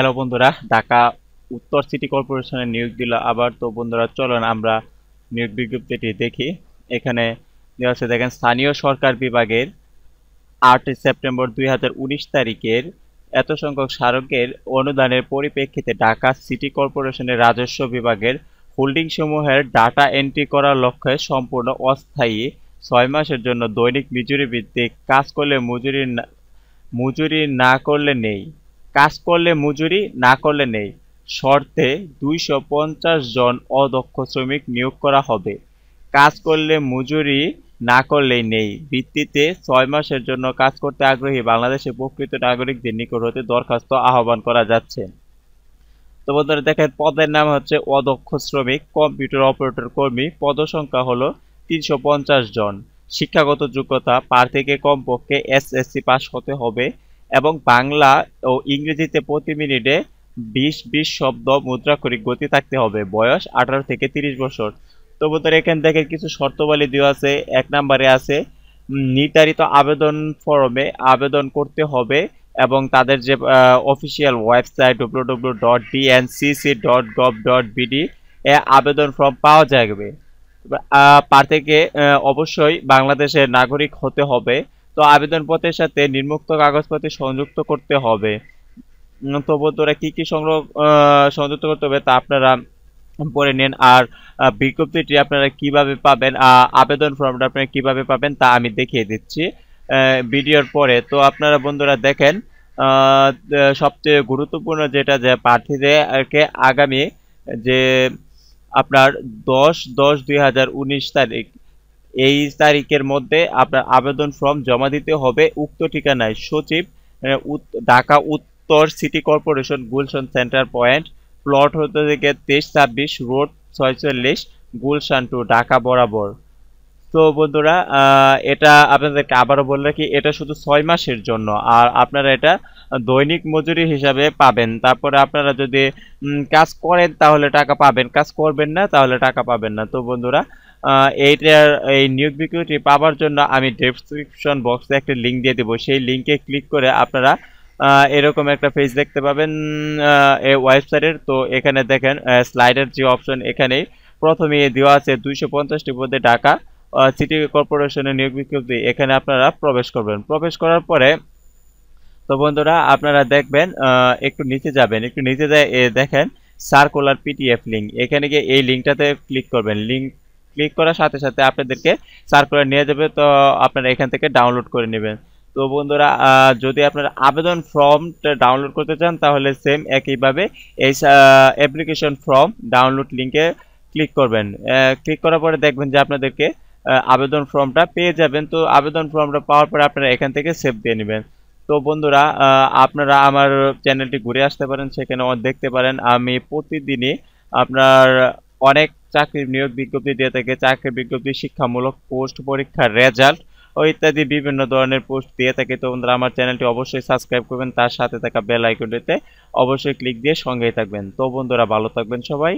hello বন্ধুরা ঢাকা উত্তর city কর্পোরেশনে নিয়োগ দিল আবার তো বন্ধুরা চলুন আমরা নিয়োগ বিজ্ঞপ্তিটি দেখি এখানে দেওয়া আছে দেখেন স্থানীয় সরকার বিভাগের আটই সেপ্টেম্বর দুই তারিখের এত সংখ্যক স্মারকের অনুদানের পরিপ্রেক্ষিতে ঢাকা সিটি কর্পোরেশনের রাজস্ব বিভাগের হোল্ডিংসমূহের ডাটা এন্ট্রি করার লক্ষ্যে সম্পূর্ণ অস্থায়ী ছয় মাসের জন্য দৈনিক মজুরি বৃদ্ধি কাজ করলে মজুরি মজুরি না করলে নেই কাজ করলে মজুরি না করলে নেই শর্তে দুইশো জন অদক্ষ শ্রমিক নিয়োগ করা হবে কাজ করলে মজুরি না করলেই নেই ভিত্তিতে ছয় মাসের জন্য কাজ করতে আগ্রহী বাংলাদেশের প্রকৃত নাগরিকদের নিকট হতে দরখাস্ত আহ্বান করা যাচ্ছে তো বন্ধুরা দেখেন পদের নাম হচ্ছে অদক্ষ শ্রমিক কম্পিউটার অপারেটর কর্মী পদসংখ্যা হলো তিনশো জন শিক্ষাগত যোগ্যতা পার থেকে কমপক্ষে এসএসসি পাস হতে হবে এবং বাংলা ও ইংরেজিতে প্রতি মিনিটে বিশ বিশ শব্দ মুদ্রাক্ষরিক গতি থাকতে হবে বয়স আঠারো থেকে তিরিশ বছর তো বোধহয় এখান থেকে কিছু শর্তবলী দেওয়া আছে এক নম্বরে আছে নির্ধারিত আবেদন ফর্মে আবেদন করতে হবে এবং তাদের যে official website W W dot DNCC dot gov dot BD এ আবেদন ফর্ম পাওয়া যাবে প্রার্থীকে অবশ্যই বাংলাদেশের নাগরিক হতে হবে তো আবেদনপত্রের সাথে নির্মুক্ত কাগজপত্র সংযুক্ত করতে হবে তো বন্ধুরা কী কী সংগ্রহ সংযুক্ত করতে হবে তা আপনারা পড়ে নেন আর বিজ্ঞপ্তিটি আপনারা কিভাবে পাবেন আবেদন ফর্মটা আপনারা কিভাবে পাবেন তা আমি দেখিয়ে দিচ্ছি ভিডিওর পরে তো আপনারা বন্ধুরা দেখেন সবচেয়ে গুরুত্বপূর্ণ যেটা যে প্রার্থীদেরকে আগামী যে আপনার দশ দশ দুই তারিখ এই তারিখের মধ্যে আপনার আবেদন ফর্ম জমা দিতে হবে উক্ত ঠিকানায় সচিব ঢাকা উত্তর city corporation Gulshan centre point plot হতে থেকে তেইশ ছাব্বিশ রোড ছয়চল্লিশ গুলশান টু ঢাকা বরাবর তো বন্ধুরা এটা আপনাদেরকে আবারও বলে রাখি এটা শুধু ছয় মাসের জন্য আর আপনারা এটা দৈনিক মজুরি হিসাবে পাবেন তারপরে আপনারা যদি কাজ করেন তাহলে টাকা পাবেন কাজ করবেন না তাহলে টাকা পাবেন না তো বন্ধুরা এইটার এই নিয়োগ বিজ্ঞপ্তি পাওয়ার জন্য আমি ডেসক্রিপশন বক্সে একটা লিঙ্ক দিয়ে দেবো সেই লিঙ্কে ক্লিক করে আপনারা এরকম একটা পেজ দেখতে পাবেন এই ওয়েবসাইটের তো এখানে দেখেন স্লাইডের যে অপশন এখানেই প্রথমে দেওয়া আছে দুইশো পঞ্চাশটি মধ্যে ঢাকা সিটি কর্পোরেশনের নিয়োগ বিজ্ঞপ্তি এখানে আপনারা প্রবেশ করবেন প্রবেশ করার পরে তো বন্ধুরা আপনারা দেখবেন একটু নিচে যাবেন একটু নিচে দেখেন সার্কুলার পিটিএফ লিঙ্ক এখানে গিয়ে এই লিঙ্কটাতে ক্লিক করবেন লিঙ্ক ক্লিক করার সাথে সাথে আপনাদেরকে সার্কুলার নিয়ে যাবে তো আপনারা এখান থেকে ডাউনলোড করে নেবেন তো বন্ধুরা যদি আপনারা আবেদন ফর্মটা ডাউনলোড করতে চান তাহলে সেম একইভাবে এই অ্যাপ্লিকেশন ফর্ম ডাউনলোড লিঙ্কে ক্লিক করবেন ক্লিক করার পরে দেখবেন যে আপনাদেরকে আবেদন ফর্মটা পেয়ে যাবেন তো আবেদন ফর্মটা পাওয়ার পরে আপনারা এখান থেকে সেভ দিয়ে নেবেন তো বন্ধুরা আপনারা আমার চ্যানেলটি ঘুরে আসতে পারেন সেখানে দেখতে পারেন আমি প্রতিদিনই আপনার অনেক চাকরির নিয়োগ বিজ্ঞপ্তি দিয়ে থাকে চাকরি বিজ্ঞপ্তি শিক্ষামূলক পোস্ট পরীক্ষার রেজাল্ট ও ইত্যাদি বিভিন্ন ধরনের পোস্ট দিয়ে থাকে তো বন্ধুরা আমার চ্যানেলটি অবশ্যই সাবস্ক্রাইব করবেন তার সাথে থাকা বেল আইকনটিতে অবশ্যই ক্লিক দিয়ে সঙ্গেই থাকবেন তো বন্ধুরা ভালো থাকবেন সবাই